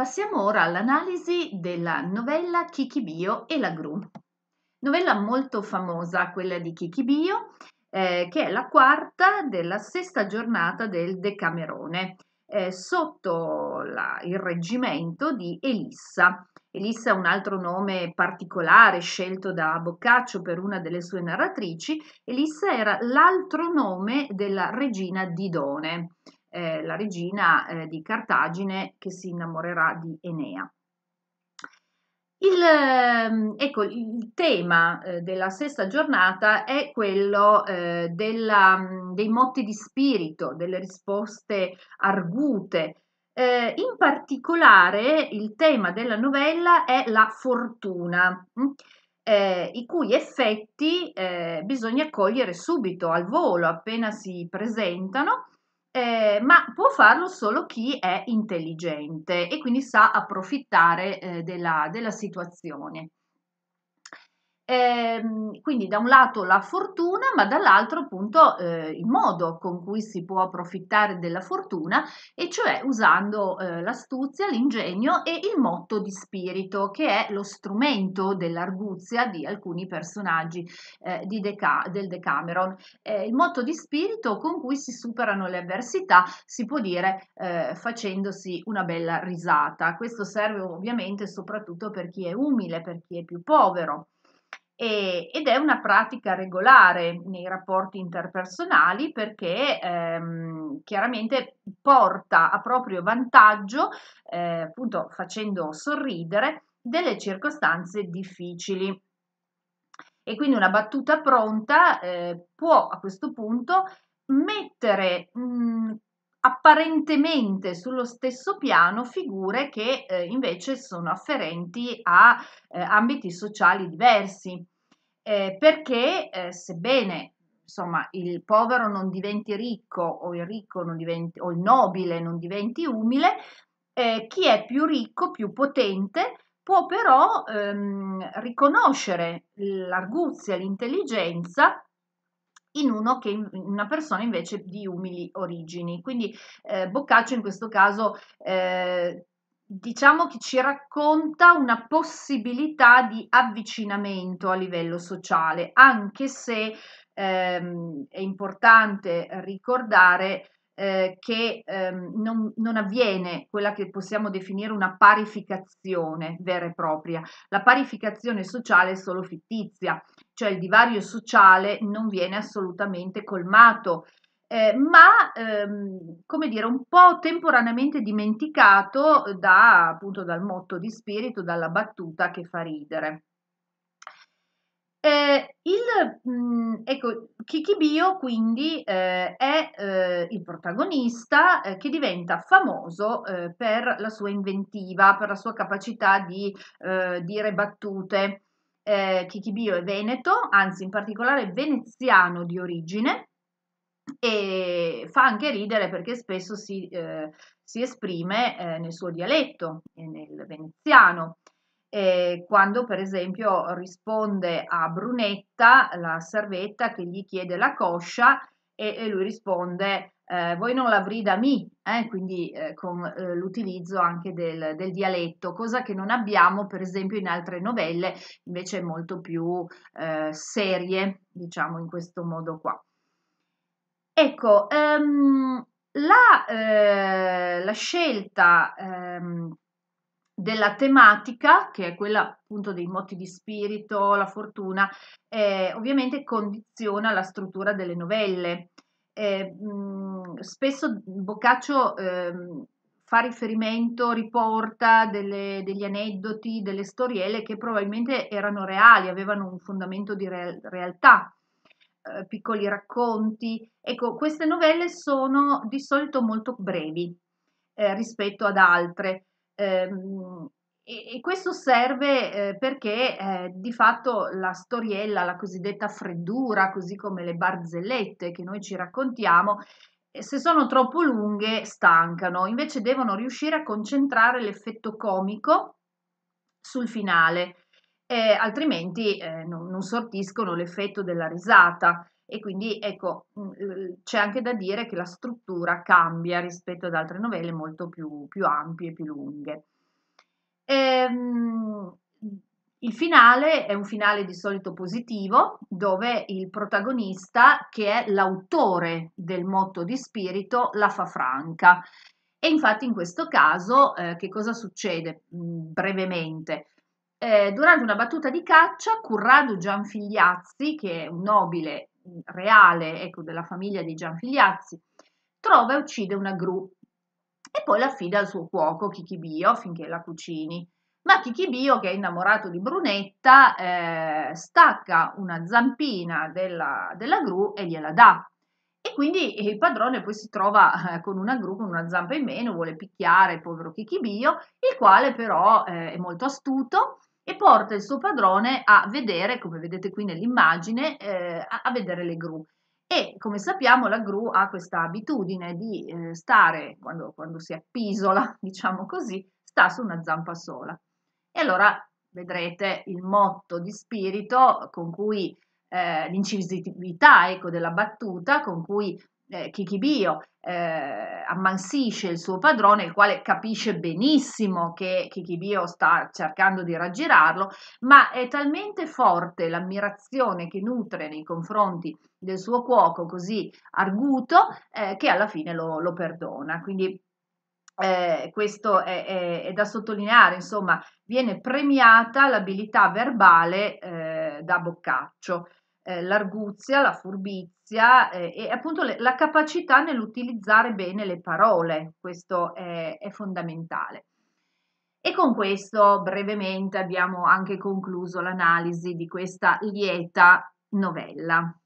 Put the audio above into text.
Passiamo ora all'analisi della novella Kikibio e la gru. Novella molto famosa quella di Kikibio, eh, che è la quarta della sesta giornata del Decamerone, eh, sotto la, il reggimento di Elissa. Elissa è un altro nome particolare scelto da Boccaccio per una delle sue narratrici. Elissa era l'altro nome della regina Didone eh, la regina eh, di Cartagine che si innamorerà di Enea. Il, ehm, ecco, il tema eh, della sesta giornata è quello eh, della, dei motti di spirito, delle risposte argute. Eh, in particolare il tema della novella è la fortuna. Eh, i cui effetti eh, bisogna cogliere subito al volo appena si presentano eh, ma può farlo solo chi è intelligente e quindi sa approfittare eh, della, della situazione. Eh, quindi da un lato la fortuna, ma dall'altro appunto eh, il modo con cui si può approfittare della fortuna, e cioè usando eh, l'astuzia, l'ingegno e il motto di spirito, che è lo strumento dell'arguzia di alcuni personaggi eh, di Deca- del Decameron. Eh, il motto di spirito con cui si superano le avversità, si può dire eh, facendosi una bella risata. Questo serve ovviamente soprattutto per chi è umile, per chi è più povero e, ed è una pratica regolare nei rapporti interpersonali perché ehm, chiaramente porta a proprio vantaggio, eh, appunto facendo sorridere, delle circostanze difficili. E quindi una battuta pronta eh, può a questo punto mettere mh, mm, apparentemente sullo stesso piano figure che eh, invece sono afferenti a eh, ambiti sociali diversi, eh, perché eh, sebbene insomma, il povero non diventi ricco o il ricco non diventi, o il nobile non diventi umile, eh, chi è più ricco, più potente, può però ehm, riconoscere l'arguzia, l'intelligenza in uno che una persona invece di umili origini. Quindi eh, Boccaccio in questo caso eh, diciamo che ci racconta una possibilità di avvicinamento a livello sociale, anche se ehm, è importante ricordare eh, che ehm, non, non, avviene quella che possiamo definire una parificazione vera e propria. La parificazione sociale è solo fittizia, cioè il divario sociale non viene assolutamente colmato. Eh, ma ehm, come dire un po' temporaneamente dimenticato da, appunto dal motto di spirito, dalla battuta che fa ridere. Eh, il, mh, mm, ecco, Kikibio quindi eh, è eh, il protagonista eh, che diventa famoso eh, per la sua inventiva, per la sua capacità di eh, dire battute. Kikibio è veneto, anzi in particolare veneziano di origine e fa anche ridere perché spesso si, si esprime nel suo dialetto, nel veneziano eh, quando per esempio risponde a Brunetta, la servetta che gli chiede la coscia e, e lui risponde eh, voi non l'avrete da me, eh? quindi eh, con eh, l'utilizzo anche del, del, dialetto, cosa che non abbiamo per esempio in altre novelle, invece molto più eh, serie, diciamo in questo modo qua. Ecco, um, la, eh, la, scelta ehm, della tematica, che è quella appunto dei moti di spirito, la fortuna, eh, ovviamente condiziona la struttura delle novelle. Eh, mh, mm, spesso Boccaccio eh, fa riferimento, riporta delle, degli aneddoti, delle storielle che probabilmente erano reali, avevano un fondamento di re- realtà eh, piccoli racconti. Ecco, queste novelle sono di solito molto brevi eh, rispetto ad altre. Ehm, e, questo serve eh, perché eh, di fatto la storiella, la cosiddetta freddura, così come le barzellette che noi ci raccontiamo, eh, se sono troppo lunghe stancano, invece devono riuscire a concentrare l'effetto comico sul finale, altrimenti non sortiscono l'effetto della risata e quindi ecco mm, c'è anche da dire che la struttura cambia rispetto ad altre novelle molto più, più ampie, più lunghe. Ehm, il finale è un finale di solito positivo, dove il protagonista, che è l'autore del motto di spirito, la fa franca. E infatti in questo caso eh, che cosa succede mm, brevemente? Eh, durante una battuta di caccia, Currado Gianfigliazzi, che è un nobile reale ecco, della famiglia di Gianfigliazzi, trova e uccide una gru e poi la affida al suo cuoco Chicchibio affinché la cucini. Ma Chicchibio, che è innamorato di Brunetta, eh, stacca una zampina della, della, gru e gliela dà. E quindi il padrone poi si trova eh, con una gru con una zampa in meno, vuole picchiare il povero Chicchibio, il quale però eh, è molto astuto e porta il suo padrone a vedere, come vedete qui nell'immagine, eh, a, vedere le gru. E come sappiamo la gru ha questa abitudine di eh, stare, quando, quando si appisola, diciamo così, sta su una zampa sola. E allora vedrete il motto di spirito con cui eh, l'incisività ecco, della battuta con cui eh, Kikibio eh, ammansisce il suo padrone, il quale capisce benissimo che Kikibio sta cercando di raggirarlo, ma è talmente forte l'ammirazione che nutre nei confronti del suo cuoco così arguto eh, che alla fine lo, lo perdona. Quindi eh, questo è, è, è, da sottolineare, insomma, viene premiata l'abilità verbale eh, da Boccaccio eh, l'arguzia, la furbizia eh, e appunto le, la capacità nell'utilizzare bene le parole, questo è, è fondamentale. E con questo brevemente abbiamo anche concluso l'analisi di questa lieta novella.